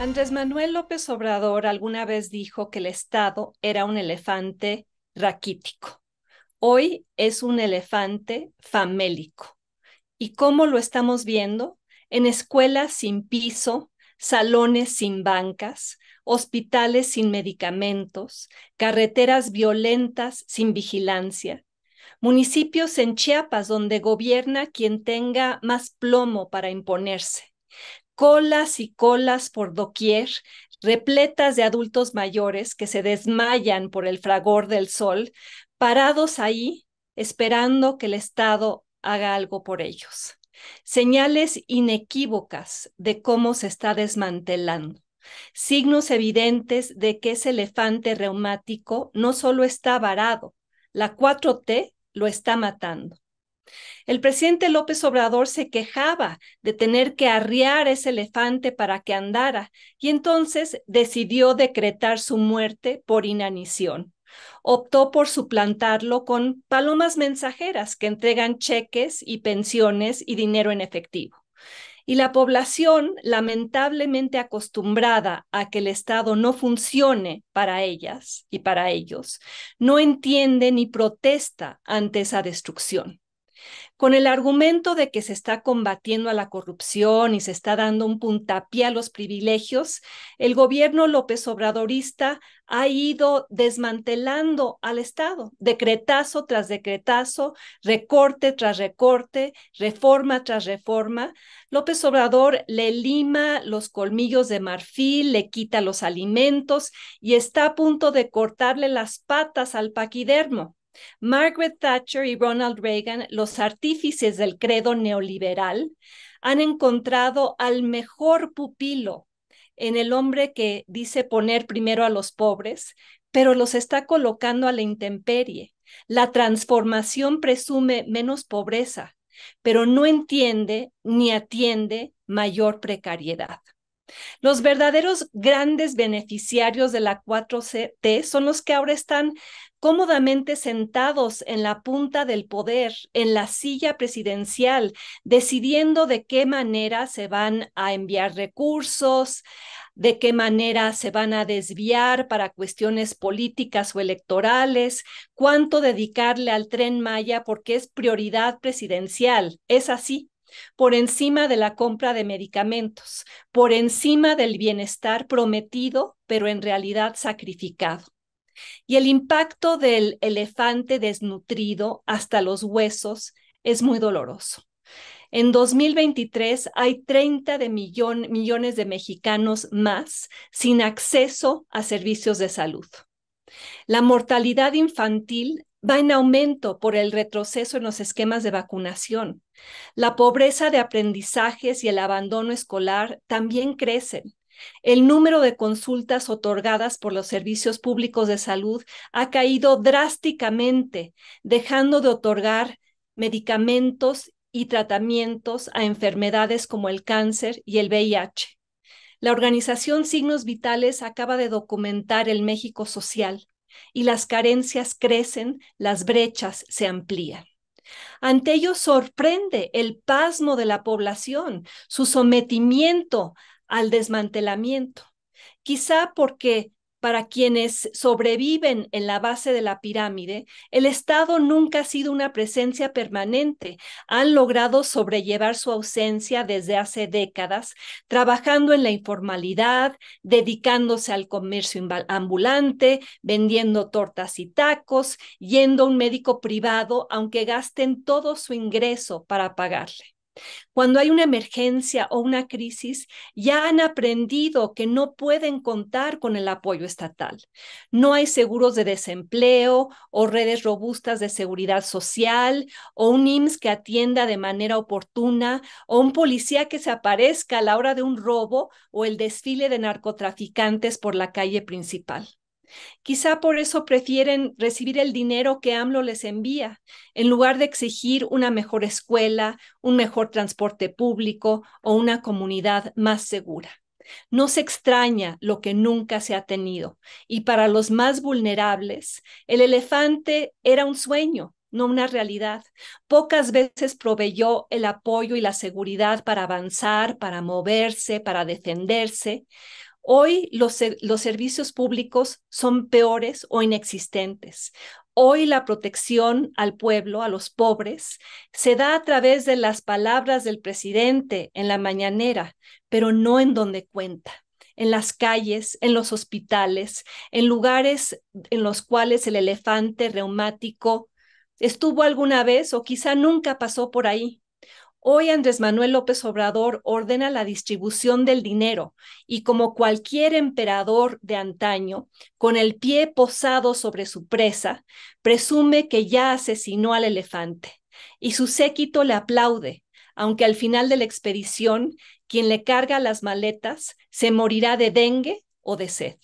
Andrés Manuel López Obrador alguna vez dijo que el Estado era un elefante raquítico. Hoy es un elefante famélico. ¿Y cómo lo estamos viendo? En escuelas sin piso, salones sin bancas, hospitales sin medicamentos, carreteras violentas sin vigilancia, municipios en Chiapas donde gobierna quien tenga más plomo para imponerse colas y colas por doquier, repletas de adultos mayores que se desmayan por el fragor del sol, parados ahí esperando que el Estado haga algo por ellos. Señales inequívocas de cómo se está desmantelando. Signos evidentes de que ese elefante reumático no solo está varado, la 4T lo está matando. El presidente López Obrador se quejaba de tener que arriar ese elefante para que andara y entonces decidió decretar su muerte por inanición. Optó por suplantarlo con palomas mensajeras que entregan cheques y pensiones y dinero en efectivo. Y la población, lamentablemente acostumbrada a que el Estado no funcione para ellas y para ellos, no entiende ni protesta ante esa destrucción con el argumento de que se está combatiendo a la corrupción y se está dando un puntapié a los privilegios, el gobierno López Obradorista ha ido desmantelando al Estado, decretazo tras decretazo, recorte tras recorte, reforma tras reforma. López Obrador le lima los colmillos de marfil, le quita los alimentos y está a punto de cortarle las patas al paquidermo. Margaret Thatcher y Ronald Reagan, los artífices del credo neoliberal, han encontrado al mejor pupilo en el hombre que dice poner primero a los pobres, pero los está colocando a la intemperie. La transformación presume menos pobreza, pero no entiende ni atiende mayor precariedad. Los verdaderos grandes beneficiarios de la 4 ct son los que ahora están cómodamente sentados en la punta del poder, en la silla presidencial, decidiendo de qué manera se van a enviar recursos, de qué manera se van a desviar para cuestiones políticas o electorales, cuánto dedicarle al tren Maya porque es prioridad presidencial. Es así, por encima de la compra de medicamentos, por encima del bienestar prometido, pero en realidad sacrificado. Y el impacto del elefante desnutrido hasta los huesos es muy doloroso. En 2023 hay 30 de millones de mexicanos más sin acceso a servicios de salud. La mortalidad infantil va en aumento por el retroceso en los esquemas de vacunación. La pobreza de aprendizajes y el abandono escolar también crecen. El número de consultas otorgadas por los servicios públicos de salud ha caído drásticamente, dejando de otorgar medicamentos y tratamientos a enfermedades como el cáncer y el VIH. La organización Signos Vitales acaba de documentar el México Social, y las carencias crecen, las brechas se amplían. Ante ello sorprende el pasmo de la población, su sometimiento al desmantelamiento, quizá porque para quienes sobreviven en la base de la pirámide, el Estado nunca ha sido una presencia permanente. Han logrado sobrellevar su ausencia desde hace décadas, trabajando en la informalidad, dedicándose al comercio ambulante, vendiendo tortas y tacos, yendo a un médico privado, aunque gasten todo su ingreso para pagarle. Cuando hay una emergencia o una crisis, ya han aprendido que no pueden contar con el apoyo estatal. No hay seguros de desempleo o redes robustas de seguridad social o un IMSS que atienda de manera oportuna o un policía que se aparezca a la hora de un robo o el desfile de narcotraficantes por la calle principal. Quizá por eso prefieren recibir el dinero que AMLO les envía, en lugar de exigir una mejor escuela, un mejor transporte público o una comunidad más segura. No se extraña lo que nunca se ha tenido. Y para los más vulnerables, el elefante era un sueño, no una realidad. Pocas veces proveyó el apoyo y la seguridad para avanzar, para moverse, para defenderse. Hoy los, los servicios públicos son peores o inexistentes. Hoy la protección al pueblo, a los pobres, se da a través de las palabras del presidente en la mañanera, pero no en donde cuenta en las calles, en los hospitales, en lugares en los cuales el elefante reumático estuvo alguna vez o quizá nunca pasó por ahí. Hoy Andrés Manuel López Obrador ordena la distribución del dinero y como cualquier emperador de antaño, con el pie posado sobre su presa, presume que ya asesinó al elefante y su séquito le aplaude, aunque al final de la expedición quien le carga las maletas se morirá de dengue o de sed.